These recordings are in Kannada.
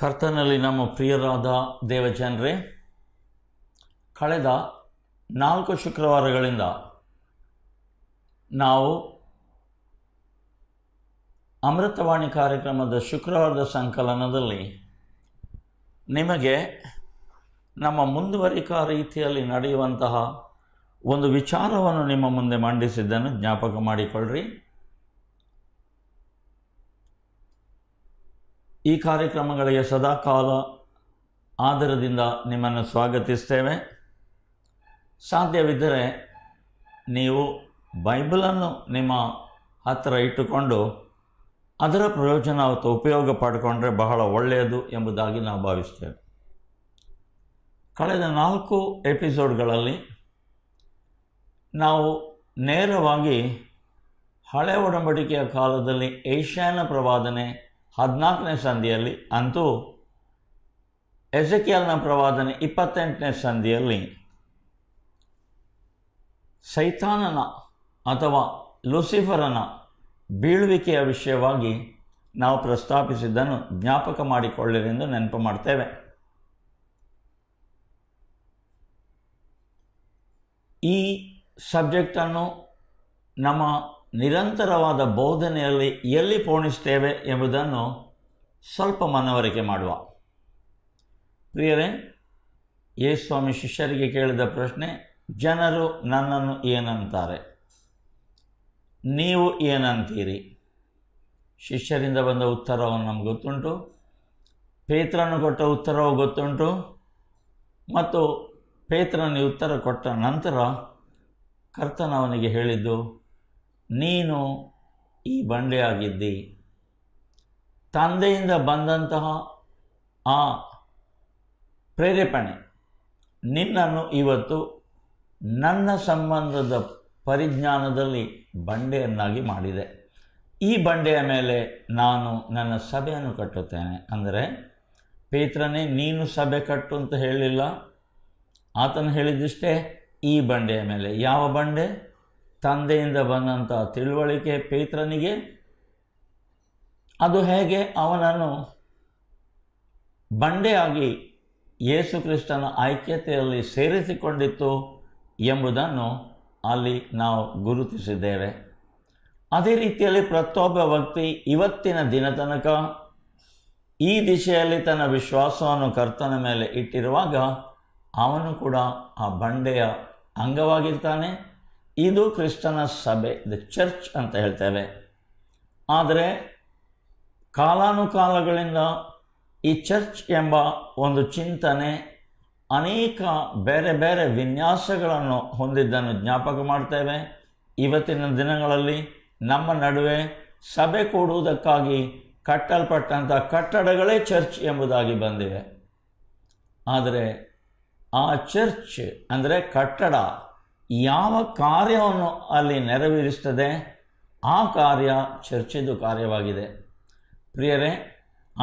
ಕರ್ತನಲ್ಲಿ ನಮ್ಮ ಪ್ರಿಯರಾದ ದೇವಜನರೇ ಕಳೆದ ನಾಲ್ಕು ಶುಕ್ರವಾರಗಳಿಂದ ನಾವು ಅಮೃತವಾಣಿ ಕಾರ್ಯಕ್ರಮದ ಶುಕ್ರವಾರದ ಸಂಕಲನದಲ್ಲಿ ನಿಮಗೆ ನಮ್ಮ ಮುಂದುವರಿಕ ರೀತಿಯಲ್ಲಿ ನಡೆಯುವಂತಹ ಒಂದು ವಿಚಾರವನ್ನು ನಿಮ್ಮ ಮುಂದೆ ಮಂಡಿಸಿದ್ದನ್ನು ಜ್ಞಾಪಕ ಮಾಡಿಕೊಳ್ಳ್ರಿ ಈ ಕಾರ್ಯಕ್ರಮಗಳಿಗೆ ಸದಾಕಾಲ ಆದರದಿಂದ ನಿಮ್ಮನ್ನು ಸ್ವಾಗತಿಸ್ತೇವೆ ಸಾಧ್ಯವಿದ್ದರೆ ನೀವು ಬೈಬಲನ್ನು ನಿಮ್ಮ ಹತ್ತಿರ ಇಟ್ಟುಕೊಂಡು ಅದರ ಪ್ರಯೋಜನ ಅಥವಾ ಉಪಯೋಗ ಪಡ್ಕೊಂಡ್ರೆ ಬಹಳ ಒಳ್ಳೆಯದು ಎಂಬುದಾಗಿ ನಾವು ಭಾವಿಸ್ತೇವೆ ಕಳೆದ ನಾಲ್ಕು ಎಪಿಸೋಡ್ಗಳಲ್ಲಿ ನಾವು ನೇರವಾಗಿ ಹಳೆ ಒಡಂಬಡಿಕೆಯ ಕಾಲದಲ್ಲಿ ಏಷ್ಯಾನ ಪ್ರವಾದನೆ ಹದಿನಾಲ್ಕನೇ ಸಂಧಿಯಲ್ಲಿ ಅಂತೂ ಎಜಕಿಯಲ್ನ ಪ್ರವಾದನೆ ಇಪ್ಪತ್ತೆಂಟನೇ ಸಂಧಿಯಲ್ಲಿ ಸೈತಾನನ ಅಥವಾ ಲುಸಿಫರನ ಬೀಳುವಿಕೆಯ ವಿಷಯವಾಗಿ ನಾವು ಪ್ರಸ್ತಾಪಿಸಿದ್ದನ್ನು ಜ್ಞಾಪಕ ಮಾಡಿಕೊಳ್ಳಿರೆಂದು ನೆನಪು ಮಾಡ್ತೇವೆ ಈ ಸಬ್ಜೆಕ್ಟನ್ನು ನಮ್ಮ ನಿರಂತರವಾದ ಬೋಧನೆಯಲ್ಲಿ ಎಲ್ಲಿ ಪೋಣಿಸ್ತೇವೆ ಎಂಬುದನ್ನು ಸ್ವಲ್ಪ ಮನವರಿಕೆ ಮಾಡುವ ಪ್ರಿಯರೇ ಯೇಸ್ವಾಮಿ ಶಿಷ್ಯರಿಗೆ ಕೇಳಿದ ಪ್ರಶ್ನೆ ಜನರು ನನ್ನನ್ನು ಏನಂತಾರೆ ನೀವು ಏನಂತೀರಿ ಶಿಷ್ಯರಿಂದ ಬಂದ ಉತ್ತರವನ್ನು ನಮ್ಗೆ ಗೊತ್ತುಂಟು ಪೇತ್ರನು ಕೊಟ್ಟ ಉತ್ತರವು ಗೊತ್ತುಂಟು ಮತ್ತು ಪೇತ್ರನ ಉತ್ತರ ಕೊಟ್ಟ ನಂತರ ಕರ್ತನವನಿಗೆ ಹೇಳಿದ್ದು ನೀನು ಈ ಬಂಡೆಯಾಗಿದ್ದಿ ತಂದೆಯಿಂದ ಬಂದಂತಹ ಆ ಪ್ರೇರೇಪಣೆ ನಿನ್ನನ್ನು ಇವತ್ತು ನನ್ನ ಸಂಬಂಧದ ಪರಿಜ್ಞಾನದಲ್ಲಿ ಬಂಡೆಯನ್ನಾಗಿ ಮಾಡಿದೆ ಈ ಬಂಡೆಯ ಮೇಲೆ ನಾನು ನನ್ನ ಸಭೆಯನ್ನು ಕಟ್ಟುತ್ತೇನೆ ಅಂದರೆ ಪೇತ್ರನೇ ನೀನು ಸಭೆ ಕಟ್ಟು ಅಂತ ಹೇಳಿಲ್ಲ ಆತನು ಹೇಳಿದಿಷ್ಟೇ ಈ ಬಂಡೆಯ ಮೇಲೆ ಯಾವ ಬಂಡೆ ತಂದೆಯಿಂದ ಬಂದಂಥ ತಿಳುವಳಿಕೆ ಪೇತ್ರನಿಗೆ ಅದು ಹೇಗೆ ಅವನನ್ನು ಬಂಡೆಯಾಗಿ ಯೇಸು ಕ್ರಿಸ್ತನ ಐಕ್ಯತೆಯಲ್ಲಿ ಸೇರಿಸಿಕೊಂಡಿತ್ತು ಎಂಬುದನ್ನು ಅಲ್ಲಿ ನಾವು ಗುರುತಿಸಿದ್ದೇವೆ ಅದೇ ರೀತಿಯಲ್ಲಿ ಪ್ರತಿಯೊಬ್ಬ ವ್ಯಕ್ತಿ ಇವತ್ತಿನ ದಿನ ತನಕ ಈ ದಿಶೆಯಲ್ಲಿ ತನ್ನ ವಿಶ್ವಾಸವನ್ನು ಕರ್ತನ ಮೇಲೆ ಇಟ್ಟಿರುವಾಗ ಅವನು ಕೂಡ ಆ ಬಂಡೆಯ ಅಂಗವಾಗಿರ್ತಾನೆ ಇದು ಕ್ರಿಸ್ತನ ಸಭೆ ದ ಚರ್ಚ್ ಅಂತ ಹೇಳ್ತೇವೆ ಆದರೆ ಕಾಲಾನುಕಾಲಗಳಿಂದ ಈ ಚರ್ಚ್ ಎಂಬ ಒಂದು ಚಿಂತನೆ ಅನೇಕ ಬೇರೆ ಬೇರೆ ವಿನ್ಯಾಸಗಳನ್ನು ಹೊಂದಿದ್ದನ್ನು ಜ್ಞಾಪಕ ಮಾಡ್ತೇವೆ ಇವತ್ತಿನ ದಿನಗಳಲ್ಲಿ ನಮ್ಮ ನಡುವೆ ಸಭೆ ಕೊಡುವುದಕ್ಕಾಗಿ ಕಟ್ಟಲ್ಪಟ್ಟಂಥ ಕಟ್ಟಡಗಳೇ ಚರ್ಚ್ ಎಂಬುದಾಗಿ ಬಂದಿವೆ ಆದರೆ ಆ ಚರ್ಚ್ ಅಂದರೆ ಕಟ್ಟಡ ಯಾವ ಕಾರ್ಯವನ್ನು ಅಲ್ಲಿ ನೆರವೇರಿಸ್ತದೆ ಆ ಕಾರ್ಯ ಚರ್ಚೆದು ಕಾರ್ಯವಾಗಿದೆ ಪ್ರಿಯರೇ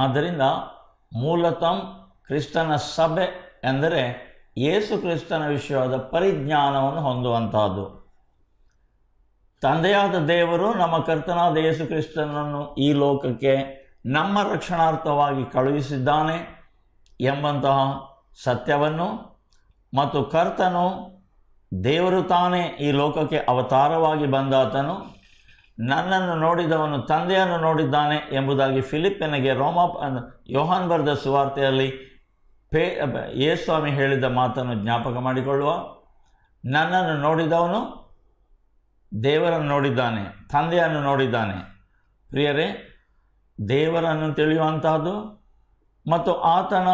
ಆದ್ದರಿಂದ ಮೂಲತಃ ಕ್ರಿಸ್ತನ ಸಭೆ ಎಂದರೆ ಏಸು ಕ್ರಿಸ್ತನ ವಿಷಯವಾದ ಪರಿಜ್ಞಾನವನ್ನು ಹೊಂದುವಂತಹದ್ದು ತಂದೆಯಾದ ದೇವರು ನಮ್ಮ ಕರ್ತನಾದ ಯೇಸು ಕ್ರಿಸ್ತನನ್ನು ಈ ಲೋಕಕ್ಕೆ ನಮ್ಮ ರಕ್ಷಣಾರ್ಥವಾಗಿ ಕಳುಹಿಸಿದ್ದಾನೆ ಎಂಬಂತಹ ಸತ್ಯವನ್ನು ಮತ್ತು ಕರ್ತನು ದೇವರು ತಾನೇ ಈ ಲೋಕಕ್ಕೆ ಅವತಾರವಾಗಿ ಬಂದಾತನು ನನ್ನನ್ನು ನೋಡಿದವನು ತಂದೆಯನ್ನು ನೋಡಿದ್ದಾನೆ ಎಂಬುದಾಗಿ ಫಿಲಿಪ್ಪಿನಗೆ ರೋಮ ಯೋಹಾನ್ ಬರೆದ ಸುವಾರ್ತೆಯಲ್ಲಿ ಪೇ ಯೇಸ್ವಾಮಿ ಹೇಳಿದ ಮಾತನ್ನು ಜ್ಞಾಪಕ ಮಾಡಿಕೊಳ್ಳುವ ನನ್ನನ್ನು ನೋಡಿದವನು ದೇವರನ್ನು ನೋಡಿದ್ದಾನೆ ತಂದೆಯನ್ನು ನೋಡಿದ್ದಾನೆ ಪ್ರಿಯರೇ ದೇವರನ್ನು ತಿಳಿಯುವಂತಹದ್ದು ಮತ್ತು ಆತನ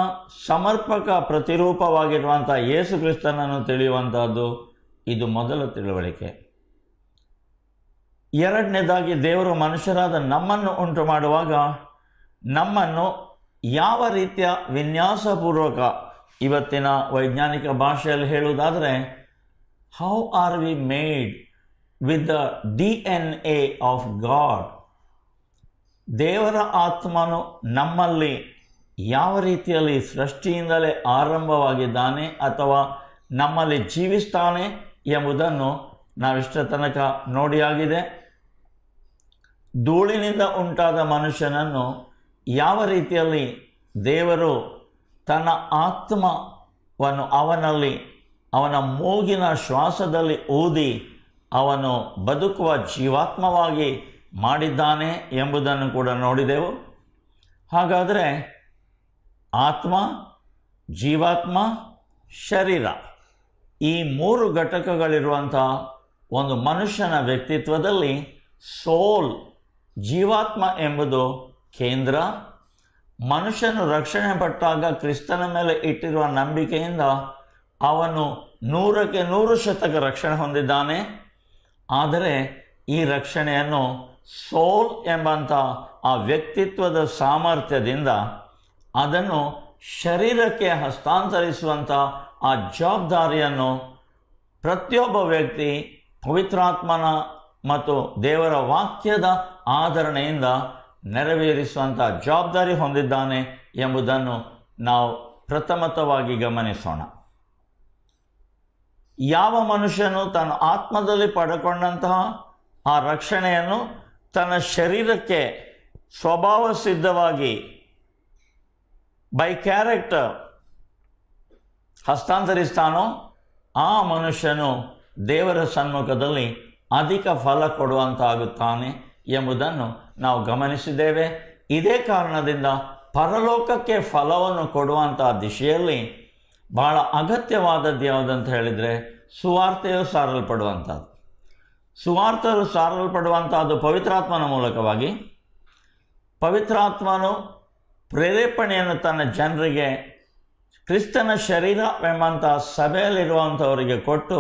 ಸಮರ್ಪಕ ಪ್ರತಿರೂಪವಾಗಿರುವಂಥ ಯೇಸು ಕ್ರಿಸ್ತನನ್ನು ತಿಳಿಯುವಂಥದ್ದು ಇದು ಮೊದಲ ತಿಳುವಳಿಕೆ ಎರಡನೇದಾಗಿ ದೇವರು ಮನುಷ್ಯರಾದ ನಮ್ಮನ್ನು ಉಂಟು ಮಾಡುವಾಗ ನಮ್ಮನ್ನು ಯಾವ ರೀತಿಯ ವಿನ್ಯಾಸಪೂರ್ವಕ ಇವತ್ತಿನ ವೈಜ್ಞಾನಿಕ ಭಾಷೆಯಲ್ಲಿ ಹೇಳುವುದಾದರೆ how are we made with the D N A of God ದೇವರ ಆತ್ಮನು ನಮ್ಮಲ್ಲಿ ಯಾವ ರೀತಿಯಲ್ಲಿ ಸೃಷ್ಟಿಯಿಂದಲೇ ಆರಂಭವಾಗಿದ್ದಾನೆ ಅಥವಾ ನಮ್ಮಲ್ಲಿ ಜೀವಿಸ್ತಾನೆ ಎಂಬುದನ್ನು ನಾವಿಷ್ಟ ತನಕ ನೋಡಿಯಾಗಿದೆ ಧೂಳಿನಿಂದ ಉಂಟಾದ ಮನುಷ್ಯನನ್ನು ಯಾವ ರೀತಿಯಲ್ಲಿ ದೇವರು ತನ್ನ ಆತ್ಮವನ್ನು ಅವನಲ್ಲಿ ಅವನ ಮೂಗಿನ ಶ್ವಾಸದಲ್ಲಿ ಊದಿ ಅವನು ಬದುಕುವ ಜೀವಾತ್ಮವಾಗಿ ಮಾಡಿದ್ದಾನೆ ಎಂಬುದನ್ನು ಕೂಡ ನೋಡಿದೆವು ಹಾಗಾದರೆ ಆತ್ಮ ಜೀವಾತ್ಮ ಶರೀರ ಈ ಮೂರು ಘಟಕಗಳಿರುವಂಥ ಒಂದು ಮನುಷ್ಯನ ವ್ಯಕ್ತಿತ್ವದಲ್ಲಿ ಸೋಲ್ ಜೀವಾತ್ಮ ಎಂಬುದು ಕೇಂದ್ರ ಮನುಷ್ಯನು ರಕ್ಷಣೆ ಪಟ್ಟಾಗ ಕ್ರಿಸ್ತನ ಮೇಲೆ ಇಟ್ಟಿರುವ ನಂಬಿಕೆಯಿಂದ ಅವನು ನೂರಕ್ಕೆ ನೂರು ಶತಕ ರಕ್ಷಣೆ ಹೊಂದಿದ್ದಾನೆ ಆದರೆ ಈ ರಕ್ಷಣೆಯನ್ನು ಸೋಲ್ ಎಂಬಂಥ ಆ ವ್ಯಕ್ತಿತ್ವದ ಸಾಮರ್ಥ್ಯದಿಂದ ಅದನ್ನು ಶರೀರಕ್ಕೆ ಹಸ್ತಾಂತರಿಸುವಂಥ ಆ ಜವಾಬ್ದಾರಿಯನ್ನು ಪ್ರತಿಯೊಬ್ಬ ವ್ಯಕ್ತಿ ಪವಿತ್ರಾತ್ಮನ ಮತ್ತು ದೇವರ ವಾಕ್ಯದ ಆಧರಣೆಯಿಂದ ನೆರವೇರಿಸುವಂಥ ಜವಾಬ್ದಾರಿ ಹೊಂದಿದ್ದಾನೆ ಎಂಬುದನ್ನು ನಾವು ಪ್ರಥಮತವಾಗಿ ಗಮನಿಸೋಣ ಯಾವ ಮನುಷ್ಯನು ತನ್ನ ಆತ್ಮದಲ್ಲಿ ಪಡೆಕೊಂಡಂತಹ ಆ ರಕ್ಷಣೆಯನ್ನು ತನ್ನ ಶರೀರಕ್ಕೆ ಸ್ವಭಾವ ಸಿದ್ಧವಾಗಿ ಬೈ ಕ್ಯಾರೆಕ್ಟರ್ ಹಸ್ತಾಂತರಿಸ್ತಾನೋ ಆ ಮನುಷ್ಯನು ದೇವರ ಸನ್ಮುಖದಲ್ಲಿ ಅಧಿಕ ಫಲ ಕೊಡುವಂತಾಗುತ್ತಾನೆ ಎಂಬುದನ್ನು ನಾವು ಗಮನಿಸಿದ್ದೇವೆ ಇದೇ ಕಾರಣದಿಂದ ಪರಲೋಕಕ್ಕೆ ಫಲವನ್ನು ಕೊಡುವಂಥ ದಿಶೆಯಲ್ಲಿ ಬಹಳ ಅಗತ್ಯವಾದದ್ದು ಯಾವುದಂತ ಹೇಳಿದರೆ ಸುವಾರ್ತೆಯು ಸಾರಲ್ಪಡುವಂಥದ್ದು ಸುವಾರ್ತರು ಸಾರಲ್ಪಡುವಂಥದ್ದು ಪವಿತ್ರಾತ್ಮನ ಮೂಲಕವಾಗಿ ಪವಿತ್ರಾತ್ಮನು ಪ್ರೇರೇಪಣೆಯನ್ನು ತನ್ನ ಜನರಿಗೆ ಕ್ರಿಸ್ತನ ಶರೀರವೆಂಬಂಥ ಸಭೆಯಲ್ಲಿರುವಂಥವರಿಗೆ ಕೊಟ್ಟು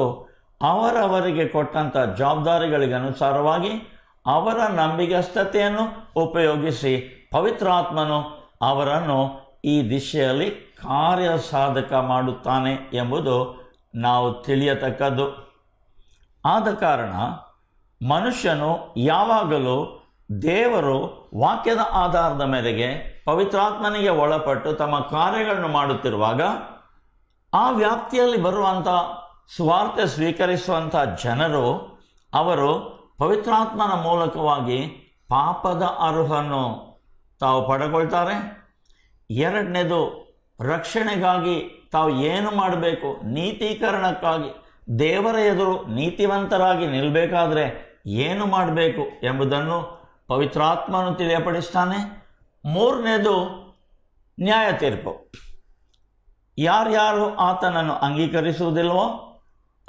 ಅವರವರಿಗೆ ಕೊಟ್ಟಂಥ ಜವಾಬ್ದಾರಿಗಳಿಗೆ ಅನುಸಾರವಾಗಿ ಅವರ ನಂಬಿಗಸ್ತತೆಯನ್ನು ಉಪಯೋಗಿಸಿ ಪವಿತ್ರಾತ್ಮನು ಅವರನ್ನು ಈ ದಿಶೆಯಲ್ಲಿ ಕಾರ್ಯ ಸಾಧಕ ಮಾಡುತ್ತಾನೆ ಎಂಬುದು ನಾವು ತಿಳಿಯತಕ್ಕದ್ದು ಆದ ಕಾರಣ ಮನುಷ್ಯನು ಯಾವಾಗಲೂ ದೇವರು ವಾಕ್ಯದ ಆಧಾರದ ಮೇರೆಗೆ ಪವಿತ್ರಾತ್ಮನಿಗೆ ಒಳಪಟ್ಟು ತಮ್ಮ ಕಾರ್ಯಗಳನ್ನು ಮಾಡುತ್ತಿರುವಾಗ ಆ ವ್ಯಾಪ್ತಿಯಲ್ಲಿ ಬರುವಂಥ ಸ್ವಾರ್ಥ ಸ್ವೀಕರಿಸುವಂಥ ಜನರು ಅವರು ಪವಿತ್ರಾತ್ಮನ ಮೂಲಕವಾಗಿ ಪಾಪದ ಅರ್ಹನ್ನು ತಾವು ಪಡ್ಕೊಳ್ತಾರೆ ಎರಡನೇದು ರಕ್ಷಣೆಗಾಗಿ ತಾವು ಏನು ಮಾಡಬೇಕು ನೀತೀಕರಣಕ್ಕಾಗಿ ದೇವರ ಎದುರು ನೀತಿವಂತರಾಗಿ ನಿಲ್ಲಬೇಕಾದರೆ ಏನು ಮಾಡಬೇಕು ಎಂಬುದನ್ನು ಪವಿತ್ರಾತ್ಮನು ತಿಳಿಯಪಡಿಸ್ತಾನೆ ಮೂರನೇದು ನ್ಯಾಯ ತೀರ್ಪು ಯಾರ್ಯಾರು ಆತನನ್ನು ಅಂಗೀಕರಿಸುವುದಿಲ್ವೋ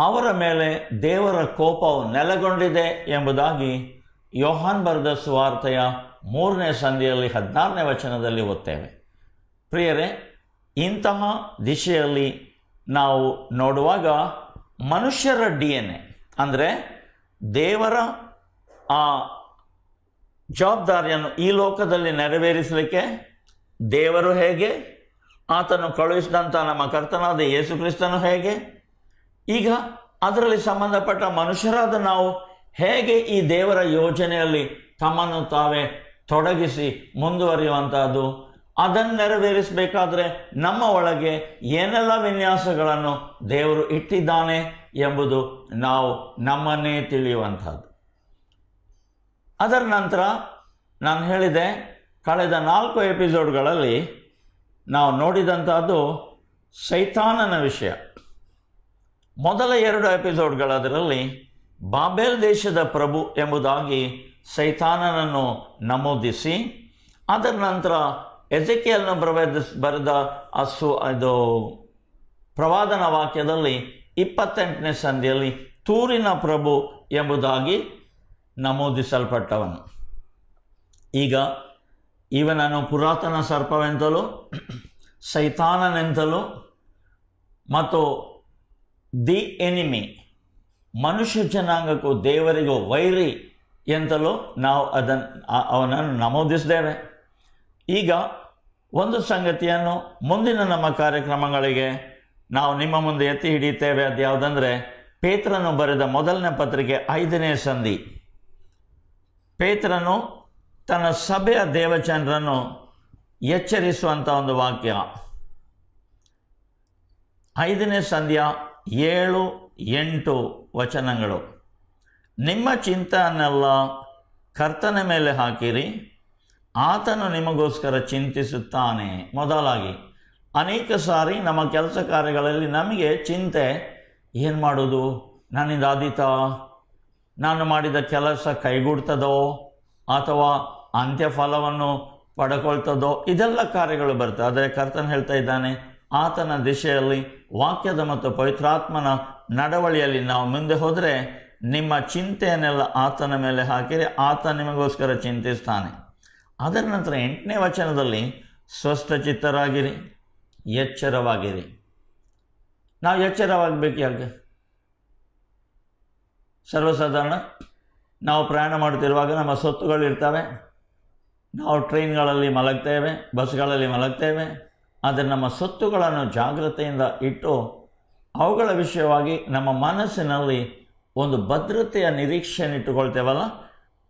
ಅವರ ಮೇಲೆ ದೇವರ ಕೋಪವು ನೆಲೆಗೊಂಡಿದೆ ಎಂಬುದಾಗಿ ಯೋಹಾನ್ ಬರೆದ ಸುವಾರ್ತೆಯ ಮೂರನೇ ಸಂಧಿಯಲ್ಲಿ ಹದಿನಾರನೇ ವಚನದಲ್ಲಿ ಓದ್ತೇವೆ ಪ್ರಿಯರೇ ಇಂತಹ ದಿಶೆಯಲ್ಲಿ ನಾವು ನೋಡುವಾಗ ಮನುಷ್ಯರ ಡಿ ಎನ್ ಎ ಅಂದರೆ ದೇವರ ಆ ಜವಾಬ್ದಾರಿಯನ್ನು ಈ ಲೋಕದಲ್ಲಿ ನೆರವೇರಿಸಲಿಕ್ಕೆ ದೇವರು ಹೇಗೆ ಆತನು ಕಳುಹಿಸಿದಂಥ ನಮ್ಮ ಕರ್ತನಾದ ಯೇಸು ಕ್ರಿಸ್ತನು ಹೇಗೆ ಈಗ ಅದರಲ್ಲಿ ಸಂಬಂಧಪಟ್ಟ ಮನುಷ್ಯರಾದ ನಾವು ಹೇಗೆ ಈ ದೇವರ ಯೋಜನೆಯಲ್ಲಿ ತಮ್ಮನ್ನು ತಾವೇ ತೊಡಗಿಸಿ ಮುಂದುವರಿಯುವಂಥದ್ದು ಅದನ್ನು ನೆರವೇರಿಸಬೇಕಾದ್ರೆ ನಮ್ಮ ಒಳಗೆ ಏನೆಲ್ಲ ವಿನ್ಯಾಸಗಳನ್ನು ದೇವರು ಇಟ್ಟಿದ್ದಾನೆ ಎಂಬುದು ನಾವು ನಮ್ಮನ್ನೇ ತಿಳಿಯುವಂಥದ್ದು ಅದರ ನಂತರ ನಾನು ಹೇಳಿದೆ ಕಳೆದ ನಾಲ್ಕು ಎಪಿಸೋಡ್ಗಳಲ್ಲಿ ನಾವು ನೋಡಿದಂಥದ್ದು ಸೈತಾನನ ವಿಷಯ ಮೊದಲ ಎರಡು ಎಪಿಸೋಡ್ಗಳದರಲ್ಲಿ ಬಾಬೆಲ್ ದೇಶದ ಪ್ರಭು ಎಂಬುದಾಗಿ ಸೈತಾನನನ್ನು ನಮೂದಿಸಿ ಅದರ ನಂತರ ಎಜಕಿಯನ್ನು ಬರೆದ ಬರೆದ ಅಸು ಇದು ಪ್ರವಾದನ ವಾಕ್ಯದಲ್ಲಿ ಇಪ್ಪತ್ತೆಂಟನೇ ಸಂಧಿಯಲ್ಲಿ ತೂರಿನ ಪ್ರಭು ಎಂಬುದಾಗಿ ನಮೂದಿಸಲ್ಪಟ್ಟವನು ಈಗ ಇವನನ್ನು ಪುರಾತನ ಸರ್ಪವೆಂತಲೂ ಸೈತಾನನೆಂತಲೂ ಮತ್ತು ದಿ ಎನಿಮಿ ಮನುಷ್ಯ ಜನಾಂಗಕ್ಕೂ ದೇವರಿಗೂ ವೈರಿ ಎಂತಲೂ ನಾವು ಅದನ್ನು ಅವನನ್ನು ನಮೂದಿಸಿದ್ದೇವೆ ಈಗ ಒಂದು ಸಂಗತಿಯನ್ನು ಮುಂದಿನ ನಮ್ಮ ಕಾರ್ಯಕ್ರಮಗಳಿಗೆ ನಾವು ನಿಮ್ಮ ಮುಂದೆ ಎತ್ತಿ ಹಿಡಿಯುತ್ತೇವೆ ಅದು ಯಾವುದಂದರೆ ಪೇತ್ರನು ಬರೆದ ಮೊದಲನೇ ಪತ್ರಿಕೆ ಐದನೇ ಸಂಧಿ ಪೇತ್ರನು ತನ್ನ ಸಭೆಯ ದೇವಚಂದ್ರನ್ನು ಎಚ್ಚರಿಸುವಂಥ ಒಂದು ವಾಕ್ಯ ಐದನೇ ಸಂಧ್ಯ ಏಳು ಎಂಟು ವಚನಗಳು ನಿಮ್ಮ ಚಿಂತನೆಲ್ಲ ಕರ್ತನ ಮೇಲೆ ಹಾಕಿರಿ ಆತನು ನಿಮಗೋಸ್ಕರ ಚಿಂತಿಸುತ್ತಾನೆ ಮೊದಲಾಗಿ ಅನೇಕ ಸಾರಿ ನಮ್ಮ ಕೆಲಸ ಕಾರ್ಯಗಳಲ್ಲಿ ನಮಗೆ ಚಿಂತೆ ಏನು ಮಾಡೋದು ನನ್ನಿಂದಾದೀತಾ ನಾನು ಮಾಡಿದ ಕೆಲಸ ಕೈಗೂಡ್ತದೋ ಅಥವಾ ಅಂತ್ಯಫಲವನ್ನು ಪಡ್ಕೊಳ್ತದೋ ಇದೆಲ್ಲ ಕಾರ್ಯಗಳು ಬರ್ತವೆ ಆದರೆ ಕರ್ತನ್ ಹೇಳ್ತಾ ಇದ್ದಾನೆ ಆತನ ದಿಶೆಯಲ್ಲಿ ವಾಕ್ಯದ ಮತ್ತು ಪವಿತ್ರಾತ್ಮನ ನಡವಳಿಯಲ್ಲಿ ನಾವು ಮುಂದೆ ಹೋದರೆ ನಿಮ್ಮ ಚಿಂತೆಯನ್ನೆಲ್ಲ ಆತನ ಮೇಲೆ ಹಾಕಿರಿ ಆತ ನಿಮಗೋಸ್ಕರ ಚಿಂತಿಸ್ತಾನೆ ಅದರ ನಂತರ ಎಂಟನೇ ವಚನದಲ್ಲಿ ಚಿತ್ತರಾಗಿರಿ ಎಚ್ಚರವಾಗಿರಿ ನಾವು ಎಚ್ಚರವಾಗಬೇಕು ಯಾಕೆ ಸರ್ವಸಾಧಾರಣ ನಾವು ಪ್ರಯಾಣ ಮಾಡುತ್ತಿರುವಾಗ ನಮ್ಮ ಸ್ವತ್ತುಗಳಿರ್ತವೆ ನಾವು ಟ್ರೈನ್ಗಳಲ್ಲಿ ಮಲಗ್ತೇವೆ ಬಸ್ಗಳಲ್ಲಿ ಮಲಗ್ತೇವೆ ಆದರೆ ನಮ್ಮ ಸ್ವತ್ತುಗಳನ್ನು ಜಾಗ್ರತೆಯಿಂದ ಇಟ್ಟು ಅವುಗಳ ವಿಷಯವಾಗಿ ನಮ್ಮ ಮನಸ್ಸಿನಲ್ಲಿ ಒಂದು ಭದ್ರತೆಯ ಇಟ್ಟುಕೊಳ್ತೇವಲ್ಲ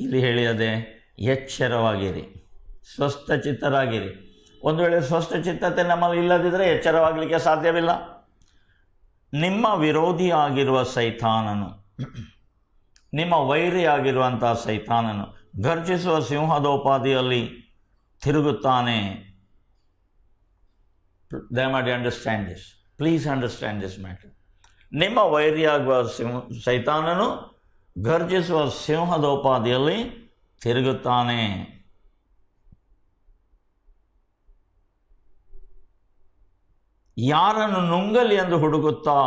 ಇಲ್ಲಿ ಹೇಳಿಯದೆ ಎಚ್ಚರವಾಗಿರಿ ಸ್ವಸ್ಥಚಿತ್ತರಾಗಿರಿ ಒಂದು ವೇಳೆ ಚಿತ್ತತೆ ನಮ್ಮಲ್ಲಿ ಇಲ್ಲದಿದ್ದರೆ ಎಚ್ಚರವಾಗಲಿಕ್ಕೆ ಸಾಧ್ಯವಿಲ್ಲ ನಿಮ್ಮ ವಿರೋಧಿಯಾಗಿರುವ ಸೈತಾನನು ನಿಮ್ಮ ವೈರಿಯಾಗಿರುವಂಥ ಸೈತಾನನು ಗರ್ಜಿಸುವ ಸಿಂಹದೋಪಾದಿಯಲ್ಲಿ ತಿರುಗುತ್ತಾನೆ ದಯಮಾಡಿ understand this please understand this matter ನಿಮ್ಮ ವೈರಿಯಾಗುವ ಸಿಂಹ ಸೈತಾನನು ಗರ್ಜಿಸುವ ಸಿಂಹದೋಪಾದಿಯಲ್ಲಿ ತಿರುಗುತ್ತಾನೆ ಯಾರನ್ನು ನುಂಗಲಿ ಎಂದು ಹುಡುಕುತ್ತಾ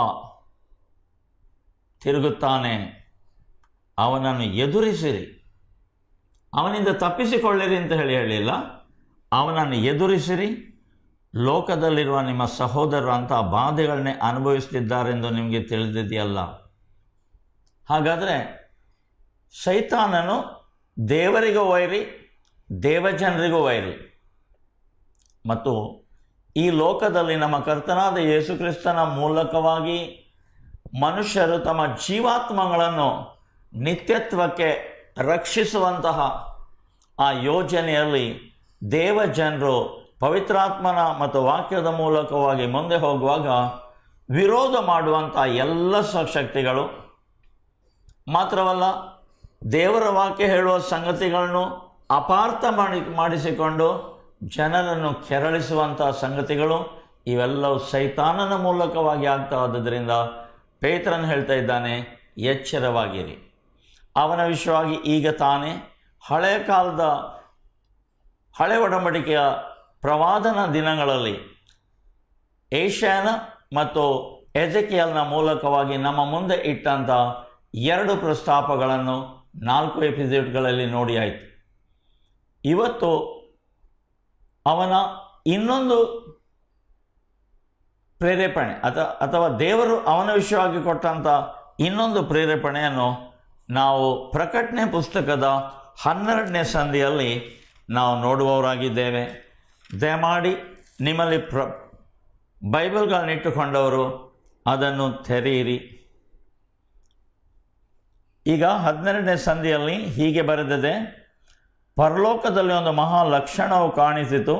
ತಿರುಗುತ್ತಾನೆ ಅವನನ್ನು ಎದುರಿಸಿರಿ ಅವನಿಂದ ತಪ್ಪಿಸಿಕೊಳ್ಳಿರಿ ಅಂತ ಹೇಳಿ ಹೇಳಿಲ್ಲ ಅವನನ್ನು ಎದುರಿಸಿರಿ ಲೋಕದಲ್ಲಿರುವ ನಿಮ್ಮ ಸಹೋದರರು ಅಂತಹ ಬಾಧೆಗಳನ್ನೇ ಅನುಭವಿಸ್ತಿದ್ದಾರೆಂದು ನಿಮಗೆ ತಿಳಿದಿದೆಯಲ್ಲ ಹಾಗಾದರೆ ಶೈತಾನನು ದೇವರಿಗೂ ವೈರಿ ದೇವಜನರಿಗೂ ವೈರಿ ಮತ್ತು ಈ ಲೋಕದಲ್ಲಿ ನಮ್ಮ ಕರ್ತನಾದ ಯೇಸುಕ್ರಿಸ್ತನ ಮೂಲಕವಾಗಿ ಮನುಷ್ಯರು ತಮ್ಮ ಜೀವಾತ್ಮಗಳನ್ನು ನಿತ್ಯತ್ವಕ್ಕೆ ರಕ್ಷಿಸುವಂತಹ ಆ ಯೋಜನೆಯಲ್ಲಿ ದೇವ ಜನರು ಪವಿತ್ರಾತ್ಮನ ಮತ್ತು ವಾಕ್ಯದ ಮೂಲಕವಾಗಿ ಮುಂದೆ ಹೋಗುವಾಗ ವಿರೋಧ ಮಾಡುವಂಥ ಎಲ್ಲ ಸಶಕ್ತಿಗಳು ಮಾತ್ರವಲ್ಲ ದೇವರ ವಾಕ್ಯ ಹೇಳುವ ಸಂಗತಿಗಳನ್ನು ಅಪಾರ್ಥ ಮಾಡಿ ಮಾಡಿಸಿಕೊಂಡು ಜನರನ್ನು ಕೆರಳಿಸುವಂಥ ಸಂಗತಿಗಳು ಇವೆಲ್ಲವೂ ಸೈತಾನನ ಮೂಲಕವಾಗಿ ಆಗ್ತಾ ಆದ್ದರಿಂದ ಪೇತ್ರನ್ ಹೇಳ್ತಾ ಇದ್ದಾನೆ ಎಚ್ಚರವಾಗಿರಿ ಅವನ ವಿಷಯವಾಗಿ ಈಗ ತಾನೇ ಹಳೆಯ ಕಾಲದ ಹಳೆ ಒಡಂಬಡಿಕೆಯ ಪ್ರವಾದನ ದಿನಗಳಲ್ಲಿ ಏಷ್ಯಾನ ಮತ್ತು ಎಜಕಿಯಲ್ನ ಮೂಲಕವಾಗಿ ನಮ್ಮ ಮುಂದೆ ಇಟ್ಟಂಥ ಎರಡು ಪ್ರಸ್ತಾಪಗಳನ್ನು ನಾಲ್ಕು ಎಪಿಸೋಡ್ಗಳಲ್ಲಿ ನೋಡಿ ಆಯಿತು ಇವತ್ತು ಅವನ ಇನ್ನೊಂದು ಪ್ರೇರೇಪಣೆ ಅಥವಾ ಅಥವಾ ದೇವರು ಅವನ ವಿಷಯವಾಗಿ ಕೊಟ್ಟಂಥ ಇನ್ನೊಂದು ಪ್ರೇರೇಪಣೆಯನ್ನು ನಾವು ಪ್ರಕಟಣೆ ಪುಸ್ತಕದ ಹನ್ನೆರಡನೇ ಸಂಧಿಯಲ್ಲಿ ನಾವು ನೋಡುವವರಾಗಿದ್ದೇವೆ ದಯಮಾಡಿ ನಿಮ್ಮಲ್ಲಿ ಪ್ರ ಬೈಬಲ್ಗಳನ್ನಿಟ್ಟುಕೊಂಡವರು ಅದನ್ನು ತೆರೆಯಿರಿ ಈಗ ಹದಿನೆರಡನೇ ಸಂಧಿಯಲ್ಲಿ ಹೀಗೆ ಬರೆದಿದೆ ಪರಲೋಕದಲ್ಲಿ ಒಂದು ಮಹಾ ಲಕ್ಷಣವು ಕಾಣಿಸಿತು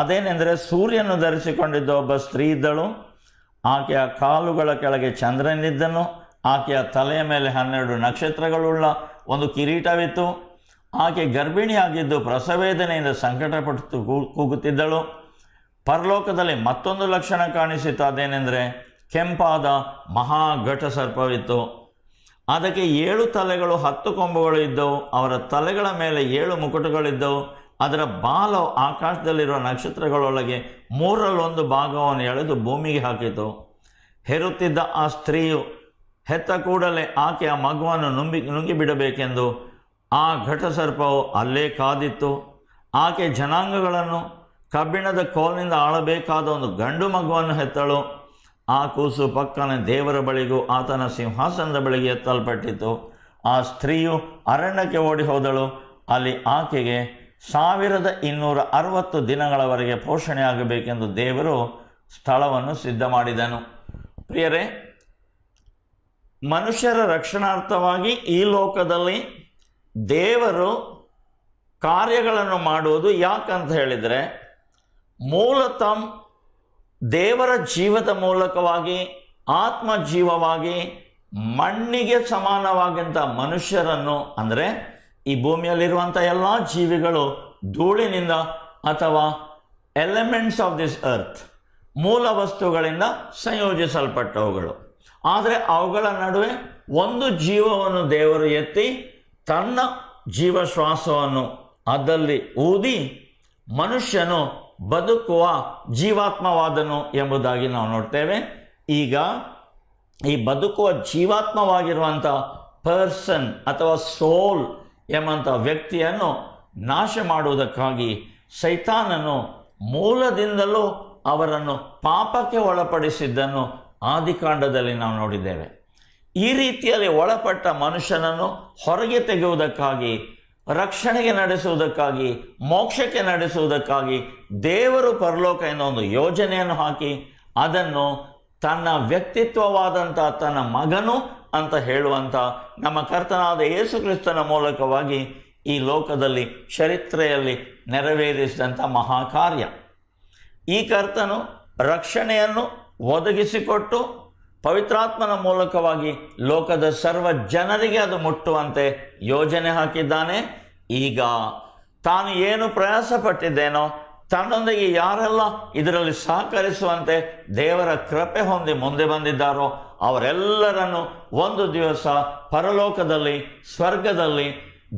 ಅದೇನೆಂದರೆ ಸೂರ್ಯನು ಧರಿಸಿಕೊಂಡಿದ್ದ ಒಬ್ಬ ಸ್ತ್ರೀ ಇದ್ದಳು ಆಕೆಯ ಕಾಲುಗಳ ಕೆಳಗೆ ಚಂದ್ರನಿದ್ದನು ಆಕೆಯ ತಲೆಯ ಮೇಲೆ ಹನ್ನೆರಡು ನಕ್ಷತ್ರಗಳುಳ್ಳ ಒಂದು ಕಿರೀಟವಿತ್ತು ಆಕೆ ಗರ್ಭಿಣಿಯಾಗಿದ್ದು ಪ್ರಸವೇದನೆಯಿಂದ ಸಂಕಟಪಟ್ಟು ಕೂಗುತ್ತಿದ್ದಳು ಪರಲೋಕದಲ್ಲಿ ಮತ್ತೊಂದು ಲಕ್ಷಣ ಕಾಣಿಸಿತು ಅದೇನೆಂದರೆ ಕೆಂಪಾದ ಮಹಾಘಟ ಸರ್ಪವಿತ್ತು ಅದಕ್ಕೆ ಏಳು ತಲೆಗಳು ಹತ್ತು ಕೊಂಬುಗಳು ಇದ್ದವು ಅವರ ತಲೆಗಳ ಮೇಲೆ ಏಳು ಮುಕುಟಗಳಿದ್ದವು ಅದರ ಬಾಲ ಆಕಾಶದಲ್ಲಿರುವ ನಕ್ಷತ್ರಗಳೊಳಗೆ ಮೂರರಲ್ಲೊಂದು ಭಾಗವನ್ನು ಎಳೆದು ಭೂಮಿಗೆ ಹಾಕಿತು ಹೆರುತ್ತಿದ್ದ ಆ ಸ್ತ್ರೀಯು ಹೆತ್ತ ಕೂಡಲೇ ಆಕೆಯ ಮಗುವನ್ನು ನುಂಬಿ ನುಂಗಿಬಿಡಬೇಕೆಂದು ಆ ಘಟಸರ್ಪವು ಅಲ್ಲೇ ಕಾದಿತ್ತು ಆಕೆ ಜನಾಂಗಗಳನ್ನು ಕಬ್ಬಿಣದ ಕೋಲಿನಿಂದ ಆಳಬೇಕಾದ ಒಂದು ಗಂಡು ಮಗುವನ್ನು ಹೆತ್ತಳು ಆ ಕೂಸು ಪಕ್ಕನೆ ದೇವರ ಬಳಿಗೂ ಆತನ ಸಿಂಹಾಸನದ ಬಳಿಗೆ ಎತ್ತಲ್ಪಟ್ಟಿತು ಆ ಸ್ತ್ರೀಯು ಅರಣ್ಯಕ್ಕೆ ಓಡಿ ಹೋದಳು ಅಲ್ಲಿ ಆಕೆಗೆ ಸಾವಿರದ ಇನ್ನೂರ ಅರವತ್ತು ದಿನಗಳವರೆಗೆ ಪೋಷಣೆಯಾಗಬೇಕೆಂದು ದೇವರು ಸ್ಥಳವನ್ನು ಸಿದ್ಧ ಮಾಡಿದನು ಪ್ರಿಯರೇ ಮನುಷ್ಯರ ರಕ್ಷಣಾರ್ಥವಾಗಿ ಈ ಲೋಕದಲ್ಲಿ ದೇವರು ಕಾರ್ಯಗಳನ್ನು ಮಾಡುವುದು ಯಾಕಂತ ಹೇಳಿದರೆ ಮೂಲತಃ ದೇವರ ಜೀವದ ಮೂಲಕವಾಗಿ ಆತ್ಮ ಜೀವವಾಗಿ ಮಣ್ಣಿಗೆ ಸಮಾನವಾಗಿದ್ದ ಮನುಷ್ಯರನ್ನು ಅಂದರೆ ಈ ಭೂಮಿಯಲ್ಲಿರುವಂಥ ಎಲ್ಲ ಜೀವಿಗಳು ಧೂಳಿನಿಂದ ಅಥವಾ ಎಲಿಮೆಂಟ್ಸ್ ಆಫ್ ದಿಸ್ ಅರ್ತ್ ಮೂಲ ವಸ್ತುಗಳಿಂದ ಸಂಯೋಜಿಸಲ್ಪಟ್ಟವುಗಳು ಆದರೆ ಅವುಗಳ ನಡುವೆ ಒಂದು ಜೀವವನ್ನು ದೇವರು ಎತ್ತಿ ತನ್ನ ಜೀವಶ್ವಾಸವನ್ನು ಅದಲ್ಲಿ ಊದಿ ಮನುಷ್ಯನು ಬದುಕುವ ಜೀವಾತ್ಮವಾದನು ಎಂಬುದಾಗಿ ನಾವು ನೋಡ್ತೇವೆ ಈಗ ಈ ಬದುಕುವ ಜೀವಾತ್ಮವಾಗಿರುವಂಥ ಪರ್ಸನ್ ಅಥವಾ ಸೋಲ್ ಎಂಬಂಥ ವ್ಯಕ್ತಿಯನ್ನು ನಾಶ ಮಾಡುವುದಕ್ಕಾಗಿ ಸೈತಾನನು ಮೂಲದಿಂದಲೂ ಅವರನ್ನು ಪಾಪಕ್ಕೆ ಒಳಪಡಿಸಿದ್ದನ್ನು ಆದಿಕಾಂಡದಲ್ಲಿ ನಾವು ನೋಡಿದ್ದೇವೆ ಈ ರೀತಿಯಲ್ಲಿ ಒಳಪಟ್ಟ ಮನುಷ್ಯನನ್ನು ಹೊರಗೆ ತೆಗೆಯುವುದಕ್ಕಾಗಿ ರಕ್ಷಣೆಗೆ ನಡೆಸುವುದಕ್ಕಾಗಿ ಮೋಕ್ಷಕ್ಕೆ ನಡೆಸುವುದಕ್ಕಾಗಿ ದೇವರು ಪರಲೋಕ ಎನ್ನುವ ಒಂದು ಯೋಜನೆಯನ್ನು ಹಾಕಿ ಅದನ್ನು ತನ್ನ ವ್ಯಕ್ತಿತ್ವವಾದಂಥ ತನ್ನ ಮಗನು ಅಂತ ಹೇಳುವಂಥ ನಮ್ಮ ಕರ್ತನಾದ ಯೇಸು ಕ್ರಿಸ್ತನ ಮೂಲಕವಾಗಿ ಈ ಲೋಕದಲ್ಲಿ ಚರಿತ್ರೆಯಲ್ಲಿ ನೆರವೇರಿಸಿದಂಥ ಮಹಾಕಾರ್ಯ ಈ ಕರ್ತನು ರಕ್ಷಣೆಯನ್ನು ಒದಗಿಸಿಕೊಟ್ಟು ಪವಿತ್ರಾತ್ಮನ ಮೂಲಕವಾಗಿ ಲೋಕದ ಸರ್ವ ಜನರಿಗೆ ಅದು ಮುಟ್ಟುವಂತೆ ಯೋಜನೆ ಹಾಕಿದ್ದಾನೆ ಈಗ ತಾನು ಏನು ಪ್ರಯಾಸ ಪಟ್ಟಿದ್ದೇನೋ ತನ್ನೊಂದಿಗೆ ಯಾರೆಲ್ಲ ಇದರಲ್ಲಿ ಸಹಕರಿಸುವಂತೆ ದೇವರ ಕೃಪೆ ಹೊಂದಿ ಮುಂದೆ ಬಂದಿದ್ದಾರೋ ಅವರೆಲ್ಲರನ್ನು ಒಂದು ದಿವಸ ಪರಲೋಕದಲ್ಲಿ ಸ್ವರ್ಗದಲ್ಲಿ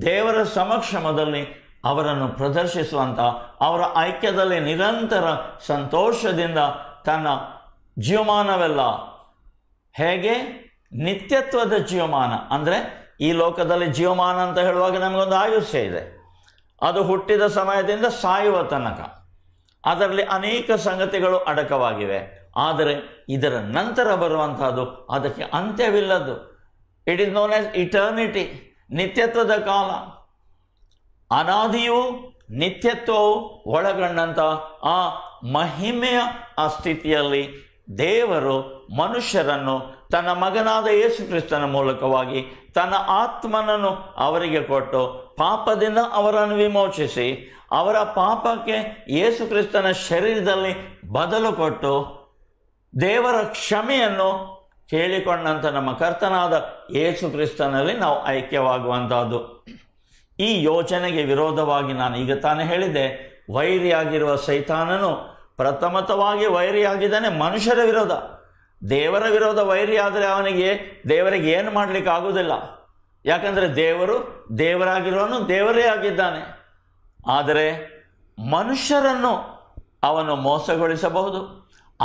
ದೇವರ ಸಮಕ್ಷಮದಲ್ಲಿ ಅವರನ್ನು ಪ್ರದರ್ಶಿಸುವಂಥ ಅವರ ಐಕ್ಯದಲ್ಲಿ ನಿರಂತರ ಸಂತೋಷದಿಂದ ತನ್ನ ಜೀವಮಾನವೆಲ್ಲ ಹೇಗೆ ನಿತ್ಯತ್ವದ ಜೀವಮಾನ ಅಂದರೆ ಈ ಲೋಕದಲ್ಲಿ ಜೀವಮಾನ ಅಂತ ಹೇಳುವಾಗ ನಮಗೊಂದು ಆಯುಷ್ಯ ಇದೆ ಅದು ಹುಟ್ಟಿದ ಸಮಯದಿಂದ ಸಾಯುವ ತನಕ ಅದರಲ್ಲಿ ಅನೇಕ ಸಂಗತಿಗಳು ಅಡಕವಾಗಿವೆ ಆದರೆ ಇದರ ನಂತರ ಬರುವಂತಹದ್ದು ಅದಕ್ಕೆ ಅಂತ್ಯವಿಲ್ಲದ್ದು it is known as eternity ನಿತ್ಯತ್ವದ ಕಾಲ ಅನಾದಿಯು ನಿತ್ಯತ್ವವು ಒಳಗೊಂಡಂಥ ಆ ಮಹಿಮೆಯ ಆ ಸ್ಥಿತಿಯಲ್ಲಿ ದೇವರು ಮನುಷ್ಯರನ್ನು ತನ್ನ ಮಗನಾದ ಯೇಸು ಕ್ರಿಸ್ತನ ಮೂಲಕವಾಗಿ ತನ್ನ ಆತ್ಮನನ್ನು ಅವರಿಗೆ ಕೊಟ್ಟು ಪಾಪದಿಂದ ಅವರನ್ನು ವಿಮೋಚಿಸಿ ಅವರ ಪಾಪಕ್ಕೆ ಯೇಸು ಕ್ರಿಸ್ತನ ಶರೀರದಲ್ಲಿ ಬದಲು ಕೊಟ್ಟು ದೇವರ ಕ್ಷಮೆಯನ್ನು ಕೇಳಿಕೊಂಡಂಥ ನಮ್ಮ ಕರ್ತನಾದ ಯೇಸು ಕ್ರಿಸ್ತನಲ್ಲಿ ನಾವು ಐಕ್ಯವಾಗುವಂಥದ್ದು ಈ ಯೋಚನೆಗೆ ವಿರೋಧವಾಗಿ ನಾನು ಈಗ ತಾನೇ ಹೇಳಿದೆ ವೈರಿಯಾಗಿರುವ ಸೈತಾನನು ಪ್ರಥಮತವಾಗಿ ವೈರಿಯಾಗಿದ್ದಾನೆ ಮನುಷ್ಯರ ವಿರೋಧ ದೇವರ ವಿರೋಧ ವೈರಿ ಆದರೆ ಅವನಿಗೆ ದೇವರಿಗೆ ಏನು ಮಾಡಲಿಕ್ಕೆ ಆಗುವುದಿಲ್ಲ ಯಾಕಂದರೆ ದೇವರು ದೇವರಾಗಿರೋನು ದೇವರೇ ಆಗಿದ್ದಾನೆ ಆದರೆ ಮನುಷ್ಯರನ್ನು ಅವನು ಮೋಸಗೊಳಿಸಬಹುದು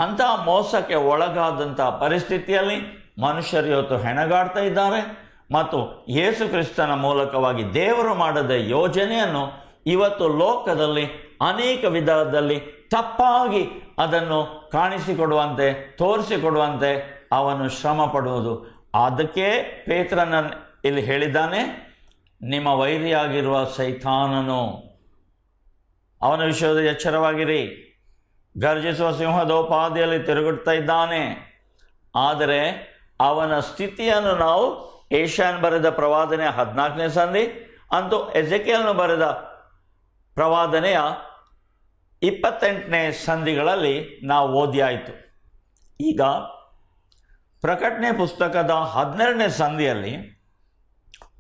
ಅಂತಹ ಮೋಸಕ್ಕೆ ಒಳಗಾದಂಥ ಪರಿಸ್ಥಿತಿಯಲ್ಲಿ ಮನುಷ್ಯರು ಇವತ್ತು ಹೆಣಗಾಡ್ತಾ ಇದ್ದಾರೆ ಮತ್ತು ಯೇಸು ಕ್ರಿಸ್ತನ ಮೂಲಕವಾಗಿ ದೇವರು ಮಾಡದ ಯೋಜನೆಯನ್ನು ಇವತ್ತು ಲೋಕದಲ್ಲಿ ಅನೇಕ ವಿಧದಲ್ಲಿ ತಪ್ಪಾಗಿ ಅದನ್ನು ಕಾಣಿಸಿಕೊಡುವಂತೆ ತೋರಿಸಿಕೊಡುವಂತೆ ಅವನು ಶ್ರಮ ಪಡುವುದು ಅದಕ್ಕೆ ಪೇತ್ರನ ಇಲ್ಲಿ ಹೇಳಿದ್ದಾನೆ ನಿಮ್ಮ ವೈರಿಯಾಗಿರುವ ಸೈತಾನನು ಅವನ ವಿಷಯದ ಎಚ್ಚರವಾಗಿರಿ ಗರ್ಜಿಸುವ ಸಿಂಹದೋಪಾದಿಯಲ್ಲಿ ತಿರುಗುತ್ತಾ ಇದ್ದಾನೆ ಆದರೆ ಅವನ ಸ್ಥಿತಿಯನ್ನು ನಾವು ಏಷ್ಯಾನ್ ಬರೆದ ಪ್ರವಾದನೆ ಹದಿನಾಲ್ಕನೇ ಸಂಧಿ ಅಂತೂ ಎಜೆಕೆಯನ್ನು ಬರೆದ ಪ್ರವಾದನೆಯ ಇಪ್ಪತ್ತೆಂಟನೇ ಸಂಧಿಗಳಲ್ಲಿ ನಾವು ಓದಿಯಾಯಿತು ಈಗ ಪ್ರಕಟಣೆ ಪುಸ್ತಕದ ಹದಿನೆರಡನೇ ಸಂಧಿಯಲ್ಲಿ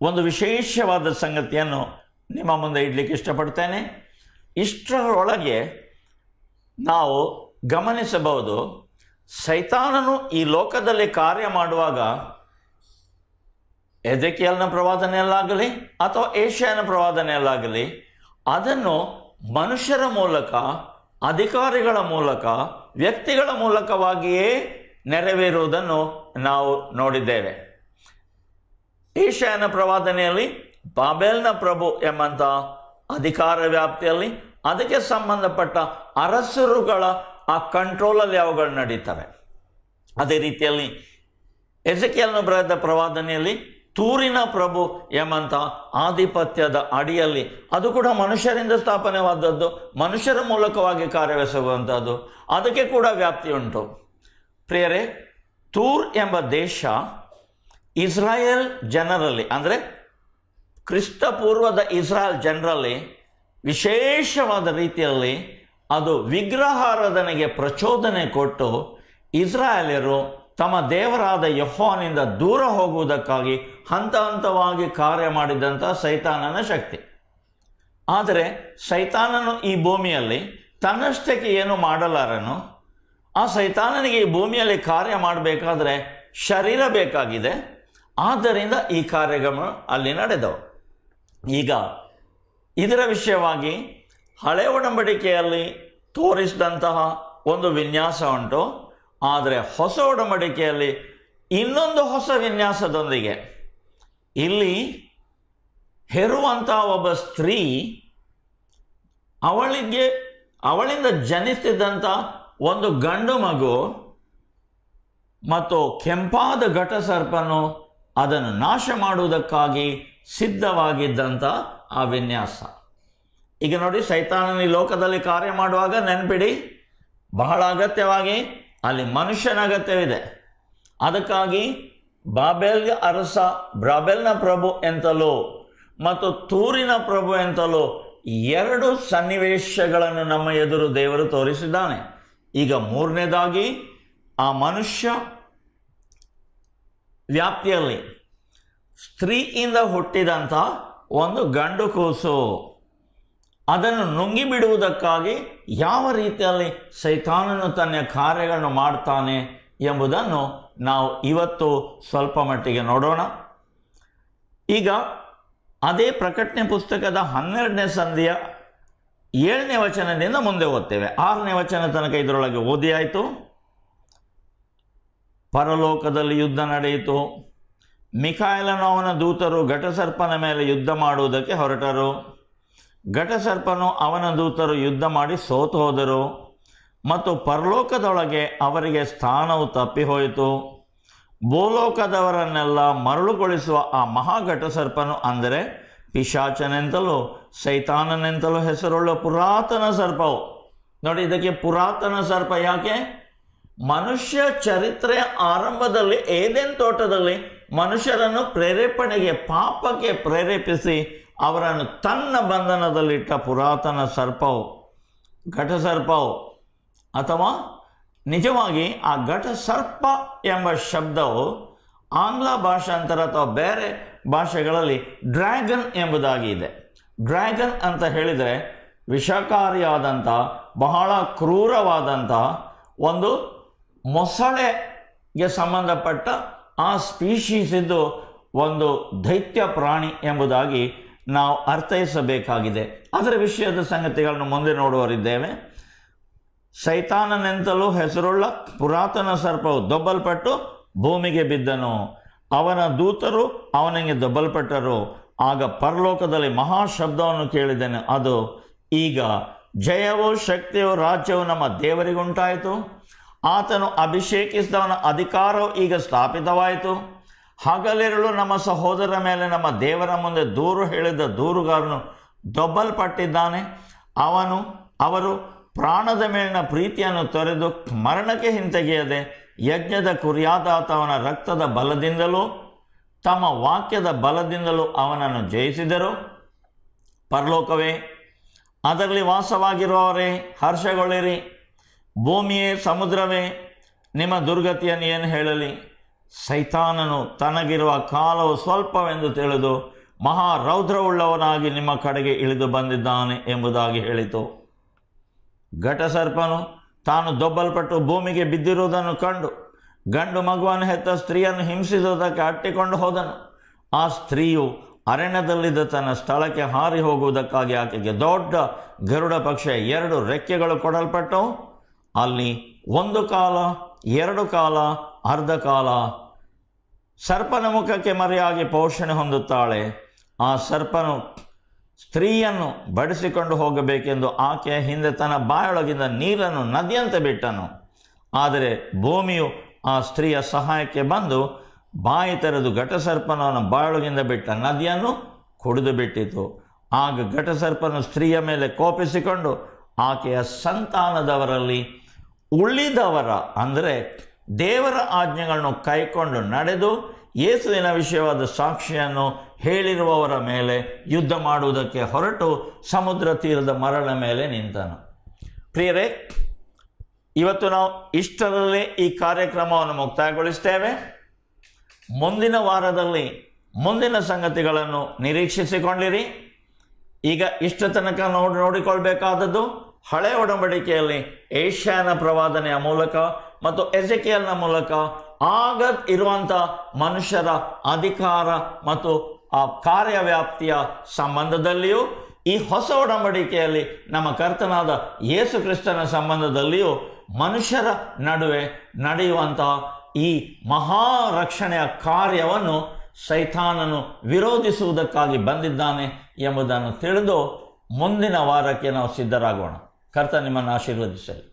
ಒಂದು ವಿಶೇಷವಾದ ಸಂಗತಿಯನ್ನು ನಿಮ್ಮ ಮುಂದೆ ಇಡಲಿಕ್ಕೆ ಇಷ್ಟಪಡ್ತೇನೆ ಇಷ್ಟರೊಳಗೆ ನಾವು ಗಮನಿಸಬಹುದು ಸೈತಾನನು ಈ ಲೋಕದಲ್ಲಿ ಕಾರ್ಯ ಮಾಡುವಾಗ ಎದೆಕಿಯಲ್ನ ಪ್ರವಾದನೆಯಲ್ಲಾಗಲಿ ಅಥವಾ ಏಷ್ಯಾನ ಪ್ರವಾದನೆಯಲ್ಲಾಗಲಿ ಅದನ್ನು ಮನುಷ್ಯರ ಮೂಲಕ ಅಧಿಕಾರಿಗಳ ಮೂಲಕ ವ್ಯಕ್ತಿಗಳ ಮೂಲಕವಾಗಿಯೇ ನೆರವೇರುವುದನ್ನು ನಾವು ನೋಡಿದ್ದೇವೆ ಈಶಾನ ಪ್ರವಾದನೆಯಲ್ಲಿ ಬಾಬೆಲ್ನ ಪ್ರಭು ಎಂಬಂಥ ಅಧಿಕಾರ ವ್ಯಾಪ್ತಿಯಲ್ಲಿ ಅದಕ್ಕೆ ಸಂಬಂಧಪಟ್ಟ ಅರಸರುಗಳ ಆ ಕಂಟ್ರೋಲಲ್ಲಿ ಅವುಗಳು ನಡೀತವೆ ಅದೇ ರೀತಿಯಲ್ಲಿ ಎಸೆಕೆಯನ್ನು ಬರೆದ ಪ್ರವಾದನೆಯಲ್ಲಿ ತೂರಿನ ಪ್ರಭು ಎಂಬಂಥ ಆಧಿಪತ್ಯದ ಅಡಿಯಲ್ಲಿ ಅದು ಕೂಡ ಮನುಷ್ಯರಿಂದ ಸ್ಥಾಪನೆವಾದದ್ದು ಮನುಷ್ಯರ ಮೂಲಕವಾಗಿ ಕಾರ್ಯವೆಸಗುವಂಥದ್ದು ಅದಕ್ಕೆ ಕೂಡ ವ್ಯಾಪ್ತಿ ಉಂಟು ಪ್ರಿಯರೇ ತೂರ್ ಎಂಬ ದೇಶ ಇಸ್ರಾಯೇಲ್ ಜನರಲ್ಲಿ ಅಂದರೆ ಕ್ರಿಸ್ತಪೂರ್ವದ ಇಸ್ರಾಯೇಲ್ ಜನರಲ್ಲಿ ವಿಶೇಷವಾದ ರೀತಿಯಲ್ಲಿ ಅದು ವಿಗ್ರಹಾರಾಧನೆಗೆ ಪ್ರಚೋದನೆ ಕೊಟ್ಟು ಇಸ್ರಾಯೇಲರು ತಮ್ಮ ದೇವರಾದ ಯಹೋನಿಂದ ದೂರ ಹೋಗುವುದಕ್ಕಾಗಿ ಹಂತ ಹಂತವಾಗಿ ಕಾರ್ಯ ಮಾಡಿದಂಥ ಸೈತಾನನ ಶಕ್ತಿ ಆದರೆ ಸೈತಾನನು ಈ ಭೂಮಿಯಲ್ಲಿ ತನ್ನಷ್ಟಕ್ಕೆ ಏನು ಮಾಡಲಾರನು ಆ ಸೈತಾನನಿಗೆ ಈ ಭೂಮಿಯಲ್ಲಿ ಕಾರ್ಯ ಮಾಡಬೇಕಾದ್ರೆ ಶರೀರ ಬೇಕಾಗಿದೆ ಆದ್ದರಿಂದ ಈ ಕಾರ್ಯಗಳು ಅಲ್ಲಿ ನಡೆದವು ಈಗ ಇದರ ವಿಷಯವಾಗಿ ಹಳೆ ಒಡಂಬಡಿಕೆಯಲ್ಲಿ ತೋರಿಸಿದಂತಹ ಒಂದು ವಿನ್ಯಾಸ ಉಂಟು ಆದರೆ ಹೊಸ ಒಡಂಬಡಿಕೆಯಲ್ಲಿ ಇನ್ನೊಂದು ಹೊಸ ವಿನ್ಯಾಸದೊಂದಿಗೆ ಇಲ್ಲಿ ಹೆರುವಂಥ ಒಬ್ಬ ಸ್ತ್ರೀ ಅವಳಿಗೆ ಅವಳಿಂದ ಜನಿಸಿದಂಥ ಒಂದು ಗಂಡು ಮಗು ಮತ್ತು ಕೆಂಪಾದ ಘಟಸರ್ಪನು ಅದನ್ನು ನಾಶ ಮಾಡುವುದಕ್ಕಾಗಿ ಸಿದ್ಧವಾಗಿದ್ದಂಥ ಆ ವಿನ್ಯಾಸ ಈಗ ನೋಡಿ ಸೈತಾನನ ಲೋಕದಲ್ಲಿ ಕಾರ್ಯ ಮಾಡುವಾಗ ನೆನ್ಪಿಡಿ ಬಹಳ ಅಗತ್ಯವಾಗಿ ಅಲ್ಲಿ ಮನುಷ್ಯನ ಅಗತ್ಯವಿದೆ ಅದಕ್ಕಾಗಿ ಬಾಬೆಲ್ಗೆ ಅರಸ ಬ್ರಾಬೆಲ್ನ ಪ್ರಭು ಎಂತಲೋ ಮತ್ತು ತೂರಿನ ಪ್ರಭು ಎಂತಲೋ ಎರಡು ಸನ್ನಿವೇಶಗಳನ್ನು ನಮ್ಮ ಎದುರು ದೇವರು ತೋರಿಸಿದ್ದಾನೆ ಈಗ ಮೂರನೇದಾಗಿ ಆ ಮನುಷ್ಯ ವ್ಯಾಪ್ತಿಯಲ್ಲಿ ಸ್ತ್ರೀಯಿಂದ ಹುಟ್ಟಿದಂಥ ಒಂದು ಗಂಡು ಕೂಸು ಅದನ್ನು ನುಂಗಿ ಬಿಡುವುದಕ್ಕಾಗಿ ಯಾವ ರೀತಿಯಲ್ಲಿ ಸೈತಾನನು ತನ್ನ ಕಾರ್ಯಗಳನ್ನು ಮಾಡ್ತಾನೆ ಎಂಬುದನ್ನು ನಾವು ಇವತ್ತು ಸ್ವಲ್ಪ ಮಟ್ಟಿಗೆ ನೋಡೋಣ ಈಗ ಅದೇ ಪ್ರಕಟಣೆ ಪುಸ್ತಕದ ಹನ್ನೆರಡನೇ ಸಂಧಿಯ ಏಳನೇ ವಚನದಿಂದ ಮುಂದೆ ಓದ್ತೇವೆ ಆರನೇ ವಚನ ತನಕ ಇದರೊಳಗೆ ಓದಿ ಆಯಿತು ಪರಲೋಕದಲ್ಲಿ ಯುದ್ಧ ನಡೆಯಿತು ಮಿಕಾಯಲನವನ ದೂತರು ಘಟಸರ್ಪನ ಮೇಲೆ ಯುದ್ಧ ಮಾಡುವುದಕ್ಕೆ ಹೊರಟರು ಘಟಸರ್ಪನು ಅವನ ದೂತರು ಯುದ್ಧ ಮಾಡಿ ಸೋತು ಹೋದರು ಮತ್ತು ಪರಲೋಕದೊಳಗೆ ಅವರಿಗೆ ಸ್ಥಾನವು ತಪ್ಪಿಹೋಯಿತು ಭೂಲೋಕದವರನ್ನೆಲ್ಲ ಮರಳುಗೊಳಿಸುವ ಆ ಮಹಾಘಟಸರ್ಪನು ಅಂದರೆ ಪಿಶಾಚನೆಂತಲೂ ಸೈತಾನನೆಂತಲೂ ಹೆಸರುಳ್ಳ ಪುರಾತನ ಸರ್ಪವು ನೋಡಿ ಇದಕ್ಕೆ ಪುರಾತನ ಸರ್ಪ ಯಾಕೆ ಮನುಷ್ಯ ಚರಿತ್ರೆಯ ಆರಂಭದಲ್ಲಿ ಏದೆನ್ ತೋಟದಲ್ಲಿ ಮನುಷ್ಯರನ್ನು ಪ್ರೇರೇಪಣೆಗೆ ಪಾಪಕ್ಕೆ ಪ್ರೇರೇಪಿಸಿ ಅವರನ್ನು ತನ್ನ ಬಂಧನದಲ್ಲಿಟ್ಟ ಪುರಾತನ ಸರ್ಪವು ಘಟಸರ್ಪವು ಅಥವಾ ನಿಜವಾಗಿ ಆ ಘಟ ಸರ್ಪ ಎಂಬ ಶಬ್ದವು ಆಂಗ್ಲ ಭಾಷಾಂತರ ಅಥವಾ ಬೇರೆ ಭಾಷೆಗಳಲ್ಲಿ ಡ್ರ್ಯಾಗನ್ ಎಂಬುದಾಗಿ ಇದೆ ಡ್ರ್ಯಾಗನ್ ಅಂತ ಹೇಳಿದರೆ ವಿಷಕಾರಿಯಾದಂಥ ಬಹಳ ಕ್ರೂರವಾದಂಥ ಒಂದು ಮೊಸಳೆಗೆ ಸಂಬಂಧಪಟ್ಟ ಆ ಸ್ಪೀಶೀಸಿದ್ದು ಒಂದು ದೈತ್ಯ ಪ್ರಾಣಿ ಎಂಬುದಾಗಿ ನಾವು ಅರ್ಥೈಸಬೇಕಾಗಿದೆ ಅದರ ವಿಷಯದ ಸಂಗತಿಗಳನ್ನು ಮುಂದೆ ನೋಡುವರಿದ್ದೇವೆ ಸೈತಾನನೆಂತಲೂ ಹೆಸರುಳ್ಳ ಪುರಾತನ ಸರ್ಪವು ದೊಬ್ಬಲ್ಪಟ್ಟು ಭೂಮಿಗೆ ಬಿದ್ದನು ಅವನ ದೂತರು ಅವನಿಗೆ ದೊಬ್ಬಲ್ಪಟ್ಟರು ಆಗ ಪರಲೋಕದಲ್ಲಿ ಮಹಾ ಶಬ್ದವನ್ನು ಕೇಳಿದನು ಅದು ಈಗ ಜಯವು ಶಕ್ತಿಯು ರಾಜ್ಯವು ನಮ್ಮ ದೇವರಿಗುಂಟಾಯಿತು ಆತನು ಅಭಿಷೇಕಿಸಿದವನ ಅಧಿಕಾರವು ಈಗ ಸ್ಥಾಪಿತವಾಯಿತು ಹಗಲಿರುಳು ನಮ್ಮ ಸಹೋದರ ಮೇಲೆ ನಮ್ಮ ದೇವರ ಮುಂದೆ ದೂರು ಹೇಳಿದ ದೂರುಗಾರನು ದೊಬ್ಬಲ್ಪಟ್ಟಿದ್ದಾನೆ ಅವನು ಅವರು ಪ್ರಾಣದ ಮೇಲಿನ ಪ್ರೀತಿಯನ್ನು ತೊರೆದು ಮರಣಕ್ಕೆ ಹಿಂತೆಗೆಯದೆ ಯಜ್ಞದ ಕುರಿಯಾದ ಅವನ ರಕ್ತದ ಬಲದಿಂದಲೂ ತಮ್ಮ ವಾಕ್ಯದ ಬಲದಿಂದಲೂ ಅವನನ್ನು ಜಯಿಸಿದರು ಪರಲೋಕವೇ ಅದರಲ್ಲಿ ವಾಸವಾಗಿರುವವರೇ ಹರ್ಷಗೊಳಿರಿ ಭೂಮಿಯೇ ಸಮುದ್ರವೇ ನಿಮ್ಮ ದುರ್ಗತಿಯನ್ನು ಏನು ಹೇಳಲಿ ಸೈತಾನನು ತನಗಿರುವ ಕಾಲವು ಸ್ವಲ್ಪವೆಂದು ತಿಳಿದು ಮಹಾ ರೌದ್ರವುಳ್ಳವನಾಗಿ ನಿಮ್ಮ ಕಡೆಗೆ ಇಳಿದು ಬಂದಿದ್ದಾನೆ ಎಂಬುದಾಗಿ ಹೇಳಿತು ಘಟಸರ್ಪನು ತಾನು ದೊಬ್ಬಲ್ಪಟ್ಟು ಭೂಮಿಗೆ ಬಿದ್ದಿರುವುದನ್ನು ಕಂಡು ಗಂಡು ಮಗುವನ್ನು ಹೆತ್ತ ಸ್ತ್ರೀಯನ್ನು ಹಿಂಸಿಸುವುದಕ್ಕೆ ಅಟ್ಟಿಕೊಂಡು ಹೋದನು ಆ ಸ್ತ್ರೀಯು ಅರಣ್ಯದಲ್ಲಿದ್ದ ತನ್ನ ಸ್ಥಳಕ್ಕೆ ಹಾರಿ ಹೋಗುವುದಕ್ಕಾಗಿ ಆಕೆಗೆ ದೊಡ್ಡ ಗರುಡ ಪಕ್ಷ ಎರಡು ರೆಕ್ಕೆಗಳು ಕೊಡಲ್ಪಟ್ಟವು ಅಲ್ಲಿ ಒಂದು ಕಾಲ ಎರಡು ಕಾಲ ಅರ್ಧ ಕಾಲ ಸರ್ಪನ ಮುಖಕ್ಕೆ ಮರೆಯಾಗಿ ಪೋಷಣೆ ಹೊಂದುತ್ತಾಳೆ ಆ ಸರ್ಪನು ಸ್ತ್ರೀಯನ್ನು ಬಡಿಸಿಕೊಂಡು ಹೋಗಬೇಕೆಂದು ಆಕೆಯ ಹಿಂದೆ ತನ್ನ ಬಾಯೊಳಗಿಂದ ನೀರನ್ನು ನದಿಯಂತೆ ಬಿಟ್ಟನು ಆದರೆ ಭೂಮಿಯು ಆ ಸ್ತ್ರೀಯ ಸಹಾಯಕ್ಕೆ ಬಂದು ಬಾಯಿ ತೆರೆದು ಘಟಸರ್ಪನವನ್ನು ಬಾಯೊಳಗಿಂದ ಬಿಟ್ಟ ನದಿಯನ್ನು ಕುಡಿದು ಬಿಟ್ಟಿತು ಆಗ ಘಟಸರ್ಪನು ಸ್ತ್ರೀಯ ಮೇಲೆ ಕೋಪಿಸಿಕೊಂಡು ಆಕೆಯ ಸಂತಾನದವರಲ್ಲಿ ಉಳಿದವರ ಅಂದರೆ ದೇವರ ಆಜ್ಞೆಗಳನ್ನು ಕೈಕೊಂಡು ನಡೆದು ಯೇಸುವಿನ ವಿಷಯವಾದ ಸಾಕ್ಷಿಯನ್ನು ಹೇಳಿರುವವರ ಮೇಲೆ ಯುದ್ಧ ಮಾಡುವುದಕ್ಕೆ ಹೊರಟು ಸಮುದ್ರ ತೀರದ ಮರಳ ಮೇಲೆ ನಿಂತನು ಪ್ರಿಯರೇ ಇವತ್ತು ನಾವು ಇಷ್ಟರಲ್ಲಿ ಈ ಕಾರ್ಯಕ್ರಮವನ್ನು ಮುಕ್ತಾಯಗೊಳಿಸ್ತೇವೆ ಮುಂದಿನ ವಾರದಲ್ಲಿ ಮುಂದಿನ ಸಂಗತಿಗಳನ್ನು ನಿರೀಕ್ಷಿಸಿಕೊಂಡಿರಿ ಈಗ ಇಷ್ಟ ತನಕ ನೋಡಿ ನೋಡಿಕೊಳ್ಬೇಕಾದದ್ದು ಹಳೆ ಒಡಂಬಡಿಕೆಯಲ್ಲಿ ಏಷ್ಯಾನ ಪ್ರವಾದನೆಯ ಮೂಲಕ ಮತ್ತು ಎಜೆಕೆಯಲ್ನ ಮೂಲಕ ಆಗ ಇರುವಂಥ ಮನುಷ್ಯರ ಅಧಿಕಾರ ಮತ್ತು ಆ ಕಾರ್ಯವ್ಯಾಪ್ತಿಯ ಸಂಬಂಧದಲ್ಲಿಯೂ ಈ ಹೊಸ ಒಡಂಬಡಿಕೆಯಲ್ಲಿ ನಮ್ಮ ಕರ್ತನಾದ ಯೇಸು ಕ್ರಿಸ್ತನ ಸಂಬಂಧದಲ್ಲಿಯೂ ಮನುಷ್ಯರ ನಡುವೆ ನಡೆಯುವಂತಹ ಈ ಮಹಾ ರಕ್ಷಣೆಯ ಕಾರ್ಯವನ್ನು ಸೈತಾನನು ವಿರೋಧಿಸುವುದಕ್ಕಾಗಿ ಬಂದಿದ್ದಾನೆ ಎಂಬುದನ್ನು ತಿಳಿದು ಮುಂದಿನ ವಾರಕ್ಕೆ ನಾವು ಸಿದ್ಧರಾಗೋಣ ಕರ್ತ ನಿಮ್ಮನ್ನು ಆಶೀರ್ವದಿಸಲಿ